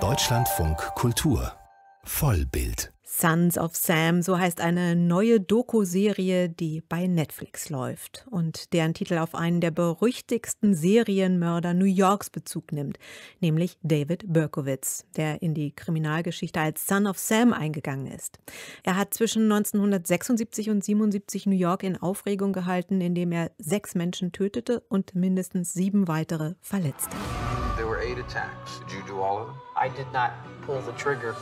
Deutschlandfunk Kultur Vollbild. Sons of Sam, so heißt eine neue Doku-Serie, die bei Netflix läuft und deren Titel auf einen der berüchtigsten Serienmörder New Yorks Bezug nimmt, nämlich David Berkowitz, der in die Kriminalgeschichte als Son of Sam eingegangen ist. Er hat zwischen 1976 und 77 New York in Aufregung gehalten, indem er sechs Menschen tötete und mindestens sieben weitere verletzte. attacks. Did you do all of them? I did not pull the trigger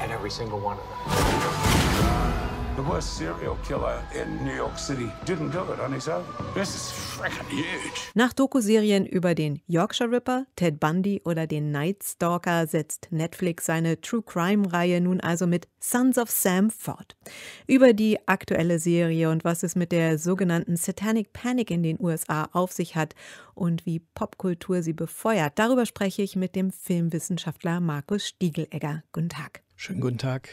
at every single one of them. The worst serial killer in New York City didn't do it on his own. This is freaking huge. Nach Dokuserien über den Yorkshire Ripper, Ted Bundy oder den Night Stalker setzt Netflix seine True Crime Reihe nun also mit Sons of Sam fort. Über die aktuelle Serie und was es mit der sogenannten Satanic Panic in den USA auf sich hat und wie Popkultur sie befeuert, darüber spreche ich mit dem Filmwissenschaftler Markus Stiegelegger. Guten Tag. Schönen guten Tag.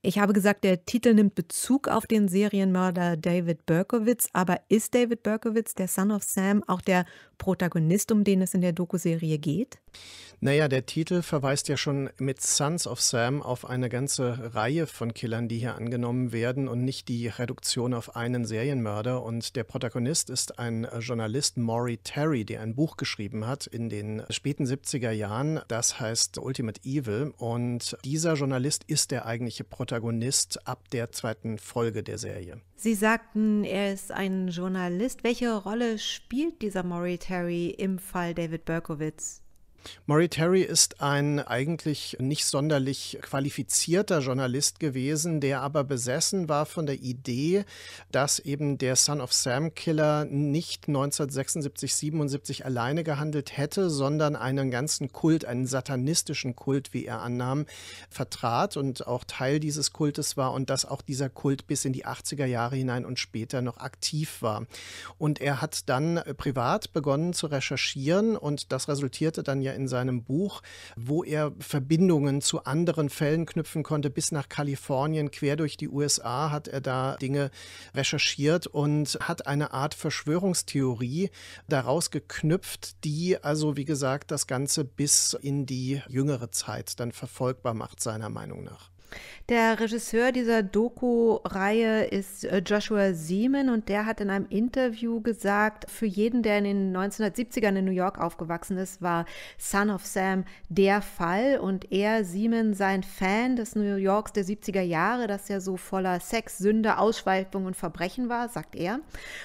Ich habe gesagt, der Titel nimmt Bezug auf den Serienmörder David Berkowitz, aber ist David Berkowitz, der Son of Sam, auch der Protagonist, um den es in der Dokuserie geht? Naja, der Titel verweist ja schon mit Sons of Sam auf eine ganze Reihe von Killern, die hier angenommen werden und nicht die Reduktion auf einen Serienmörder. Und der Protagonist ist ein äh, Journalist, Maury Terry, der ein Buch geschrieben hat in den späten 70er Jahren. Das heißt Ultimate Evil. Und dieser Journalist ist der eigentliche Protagonist ab der zweiten Folge der Serie. Sie sagten, er ist ein Journalist. Welche Rolle spielt dieser Maury Terry? Terry im Fall David Berkowitz Maury Terry ist ein eigentlich nicht sonderlich qualifizierter Journalist gewesen, der aber besessen war von der Idee, dass eben der Son of Sam Killer nicht 1976, 77 alleine gehandelt hätte, sondern einen ganzen Kult, einen satanistischen Kult, wie er annahm, vertrat und auch Teil dieses Kultes war und dass auch dieser Kult bis in die 80er Jahre hinein und später noch aktiv war. Und er hat dann privat begonnen zu recherchieren und das resultierte dann ja in seinem Buch, wo er Verbindungen zu anderen Fällen knüpfen konnte, bis nach Kalifornien, quer durch die USA hat er da Dinge recherchiert und hat eine Art Verschwörungstheorie daraus geknüpft, die also, wie gesagt, das Ganze bis in die jüngere Zeit dann verfolgbar macht, seiner Meinung nach. Der Regisseur dieser Doku-Reihe ist äh, Joshua Seaman und der hat in einem Interview gesagt, für jeden, der in den 1970ern in New York aufgewachsen ist, war Son of Sam der Fall und er, Seaman, sein Fan des New Yorks der 70er Jahre, das ja so voller Sex, Sünde, Ausschweifung und Verbrechen war, sagt er.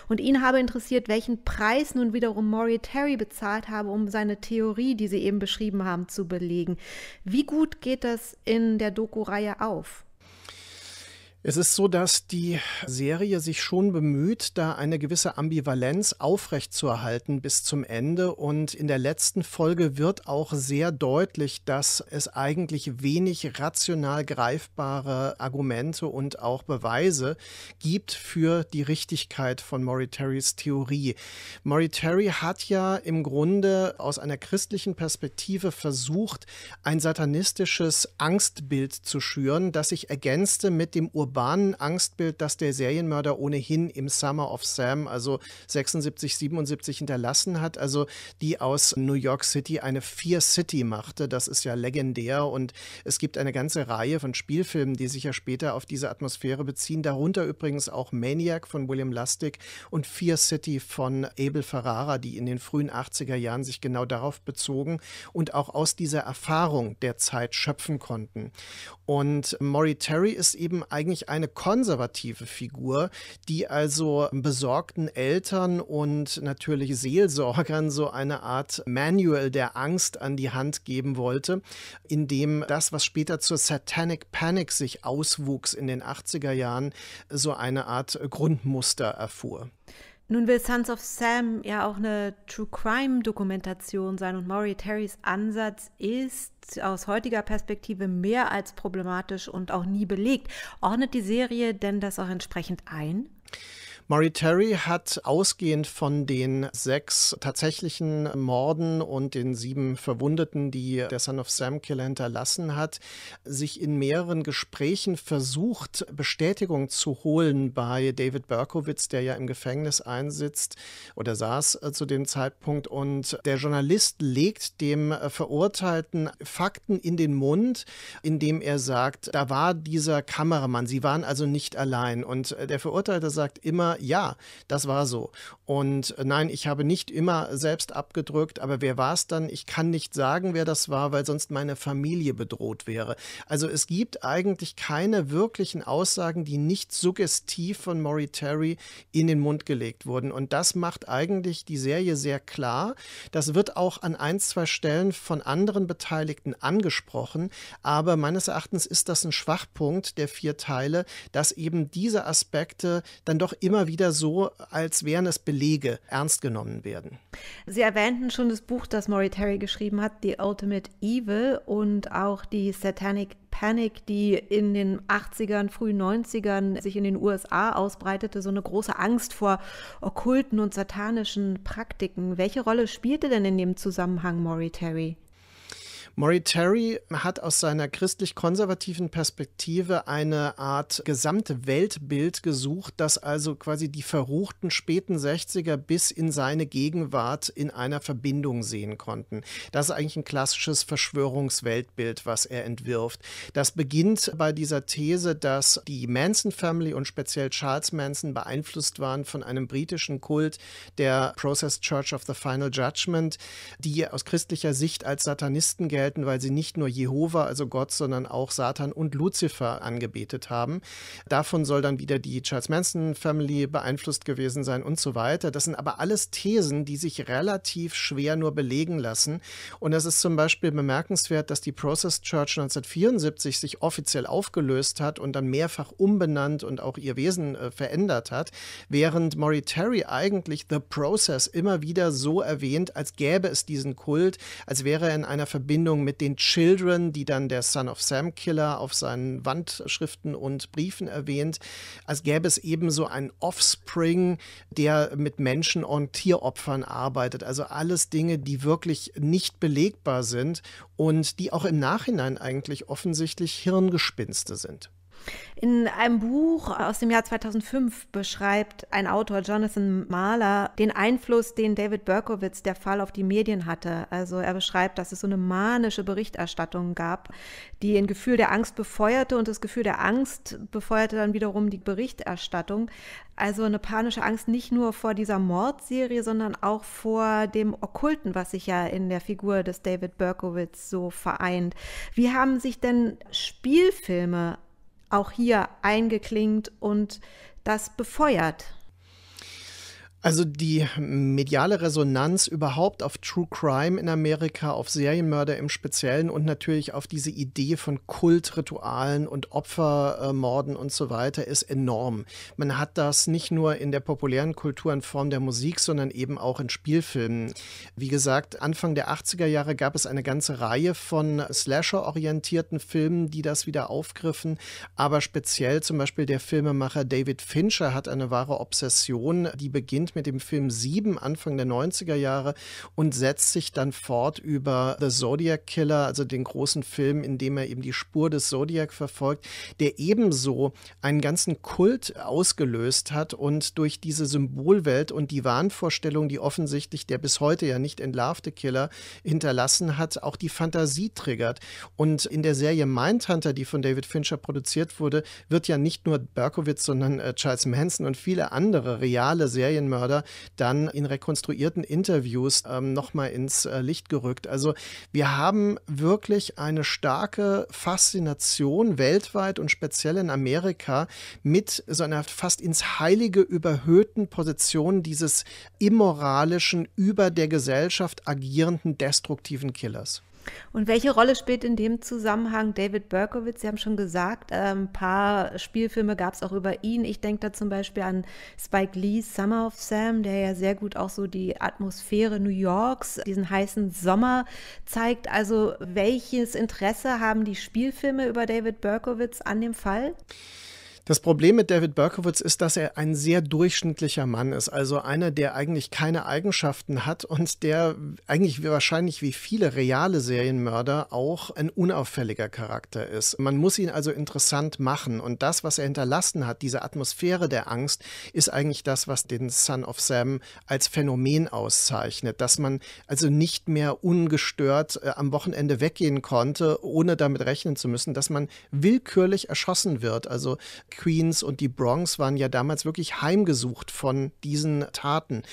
Und ihn habe interessiert, welchen Preis nun wiederum Maury Terry bezahlt habe, um seine Theorie, die sie eben beschrieben haben, zu belegen. Wie gut geht das in der Doku-Reihe auf. Es ist so, dass die Serie sich schon bemüht, da eine gewisse Ambivalenz aufrechtzuerhalten bis zum Ende. Und in der letzten Folge wird auch sehr deutlich, dass es eigentlich wenig rational greifbare Argumente und auch Beweise gibt für die Richtigkeit von Moriterris Theorie. Moriterri hat ja im Grunde aus einer christlichen Perspektive versucht, ein satanistisches Angstbild zu schüren, das sich ergänzte mit dem urbanen urbanen Angstbild, das der Serienmörder ohnehin im Summer of Sam, also 76, 77 hinterlassen hat, also die aus New York City eine Fear City machte. Das ist ja legendär und es gibt eine ganze Reihe von Spielfilmen, die sich ja später auf diese Atmosphäre beziehen, darunter übrigens auch Maniac von William Lustig und Fear City von Abel Ferrara, die in den frühen 80er Jahren sich genau darauf bezogen und auch aus dieser Erfahrung der Zeit schöpfen konnten. Und Maury Terry ist eben eigentlich eine konservative Figur, die also besorgten Eltern und natürlich Seelsorgern so eine Art Manual der Angst an die Hand geben wollte, in dem das, was später zur Satanic Panic sich auswuchs in den 80er Jahren, so eine Art Grundmuster erfuhr. Nun will Sons of Sam ja auch eine True Crime Dokumentation sein und Maury Terrys Ansatz ist aus heutiger Perspektive mehr als problematisch und auch nie belegt. Ordnet die Serie denn das auch entsprechend ein? Murray Terry hat ausgehend von den sechs tatsächlichen Morden und den sieben Verwundeten, die der Son of Sam Killer hinterlassen hat, sich in mehreren Gesprächen versucht, Bestätigung zu holen bei David Berkowitz, der ja im Gefängnis einsitzt oder saß äh, zu dem Zeitpunkt. Und der Journalist legt dem äh, Verurteilten Fakten in den Mund, indem er sagt, da war dieser Kameramann, sie waren also nicht allein. Und äh, der Verurteilte sagt immer, ja, das war so. Und äh, nein, ich habe nicht immer selbst abgedrückt, aber wer war es dann? Ich kann nicht sagen, wer das war, weil sonst meine Familie bedroht wäre. Also es gibt eigentlich keine wirklichen Aussagen, die nicht suggestiv von Maury Terry in den Mund gelegt wurden. Und das macht eigentlich die Serie sehr klar. Das wird auch an ein, zwei Stellen von anderen Beteiligten angesprochen. Aber meines Erachtens ist das ein Schwachpunkt der vier Teile, dass eben diese Aspekte dann doch immer immer wieder so, als wären es Belege, ernst genommen werden. Sie erwähnten schon das Buch, das Maury Terry geschrieben hat, The Ultimate Evil und auch die Satanic Panic, die in den 80ern, frühen 90ern sich in den USA ausbreitete, so eine große Angst vor okkulten und satanischen Praktiken. Welche Rolle spielte denn in dem Zusammenhang Maury Terry? Maury Terry hat aus seiner christlich-konservativen Perspektive eine Art Gesamtweltbild gesucht, das also quasi die verruchten späten 60er bis in seine Gegenwart in einer Verbindung sehen konnten. Das ist eigentlich ein klassisches Verschwörungsweltbild, was er entwirft. Das beginnt bei dieser These, dass die Manson Family und speziell Charles Manson beeinflusst waren von einem britischen Kult der Process Church of the Final Judgment, die aus christlicher Sicht als Satanisten gelten Angestellten, weil sie nicht nur Jehova, also Gott, sondern auch Satan und Luzifer angebetet haben. Davon soll dann wieder die Charles Manson Family beeinflusst gewesen sein und so weiter. Das sind aber alles Thesen, die sich relativ schwer nur belegen lassen. Und es ist zum Beispiel bemerkenswert, dass die Process Church 1974 sich offiziell aufgelöst hat und dann mehrfach umbenannt und auch ihr Wesen äh, verändert hat, während Maury Terry eigentlich The Process immer wieder so erwähnt, als gäbe es diesen Kult, als wäre er in einer Verbindung Verbindung mit den Children, die dann der Son of Sam Killer auf seinen Wandschriften und Briefen erwähnt, als gäbe es eben so einen Offspring, der mit Menschen und Tieropfern arbeitet. Also alles Dinge, die wirklich nicht belegbar sind und die auch im Nachhinein eigentlich offensichtlich Hirngespinste sind. In einem Buch aus dem Jahr 2005 beschreibt ein Autor, Jonathan Mahler, den Einfluss, den David Berkowitz der Fall auf die Medien hatte. Also er beschreibt, dass es so eine manische Berichterstattung gab, die ein Gefühl der Angst befeuerte und das Gefühl der Angst befeuerte dann wiederum die Berichterstattung. Also eine panische Angst nicht nur vor dieser Mordserie, sondern auch vor dem Okkulten, was sich ja in der Figur des David Berkowitz so vereint. Wie haben sich denn Spielfilme auch hier eingeklingt und das befeuert. Also die mediale Resonanz überhaupt auf True Crime in Amerika, auf Serienmörder im Speziellen und natürlich auf diese Idee von Kultritualen und Opfermorden und so weiter ist enorm. Man hat das nicht nur in der populären Kultur in Form der Musik, sondern eben auch in Spielfilmen. Wie gesagt, Anfang der 80er Jahre gab es eine ganze Reihe von Slasher-orientierten Filmen, die das wieder aufgriffen. Aber speziell zum Beispiel der Filmemacher David Fincher hat eine wahre Obsession, die beginnt beginnt mit dem Film 7 Anfang der 90er Jahre und setzt sich dann fort über The Zodiac Killer, also den großen Film, in dem er eben die Spur des Zodiac verfolgt, der ebenso einen ganzen Kult ausgelöst hat und durch diese Symbolwelt und die Wahnvorstellung, die offensichtlich der bis heute ja nicht entlarvte Killer hinterlassen hat, auch die Fantasie triggert. Und in der Serie Mindhunter, die von David Fincher produziert wurde, wird ja nicht nur Berkowitz, sondern äh, Charles Manson und viele andere reale Serienmörder Massenmörder dann in rekonstruierten Interviews ähm, nochmal ins äh, Licht gerückt. Also wir haben wirklich eine starke Faszination weltweit und speziell in Amerika mit so einer fast ins Heilige überhöhten Position dieses immoralischen, über der Gesellschaft agierenden, destruktiven Killers. Und welche Rolle spielt in dem Zusammenhang David Berkowitz? Sie haben schon gesagt, ein ähm, paar Spielfilme gab es auch über ihn. Ich denke da zum Beispiel an Spike Lee's Summer of Sam, der ja sehr gut auch so die Atmosphäre New Yorks, diesen heißen Sommer zeigt. Also welches Interesse haben die Spielfilme über David Berkowitz an dem Fall? Das Problem mit David Berkowitz ist, dass er ein sehr durchschnittlicher Mann ist, also einer, der eigentlich keine Eigenschaften hat und der eigentlich wahrscheinlich wie viele reale Serienmörder auch ein unauffälliger Charakter ist. Man muss ihn also interessant machen und das, was er hinterlassen hat, diese Atmosphäre der Angst, ist eigentlich das, was den Son of Sam als Phänomen auszeichnet, dass man also nicht mehr ungestört äh, am Wochenende weggehen konnte, ohne damit rechnen zu müssen, dass man willkürlich erschossen wird. Also Queens und die Bronx waren ja damals wirklich heimgesucht von diesen Taten.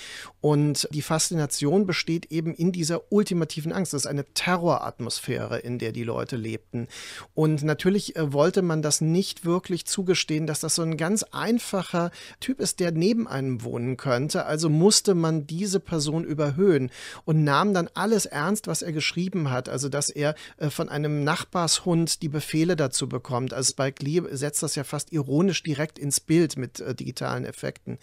Und die Faszination besteht eben in dieser ultimativen Angst. Das ist eine Terroratmosphäre, in der die Leute lebten. Und natürlich äh, wollte man das nicht wirklich zugestehen, dass das so ein ganz einfacher Typ ist, der neben einem wohnen könnte. Also musste man diese Person überhöhen und nahm dann alles ernst, was er geschrieben hat. Also, dass er äh, von einem Nachbarshund die Befehle dazu bekommt. Also, Spike Lee setzt das ja fast ironisch ironisch direkt ins Bild mit äh, digitalen Effekten.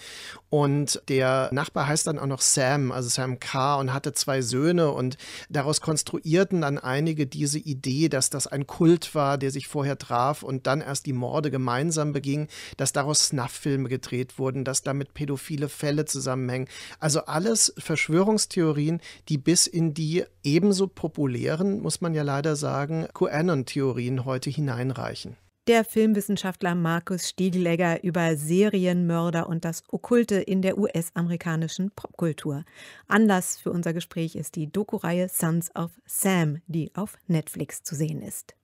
Und der Nachbar heißt dann auch noch Sam, also Sam K. und hatte zwei Söhne und daraus konstruierten dann einige diese Idee, dass das ein Kult war, der sich vorher traf und dann erst die Morde gemeinsam beging, dass daraus Snuff-Filme gedreht wurden, dass damit pädophile Fälle zusammenhängen. Also alles Verschwörungstheorien, die bis in die ebenso populären, muss man ja leider sagen, QAnon-Theorien heute hineinreichen der Filmwissenschaftler Markus Stiegelegger über Serienmörder und das Okkulte in der US-amerikanischen Popkultur. Anlass für unser Gespräch ist die Doku-Reihe Sons of Sam, die auf Netflix zu sehen ist.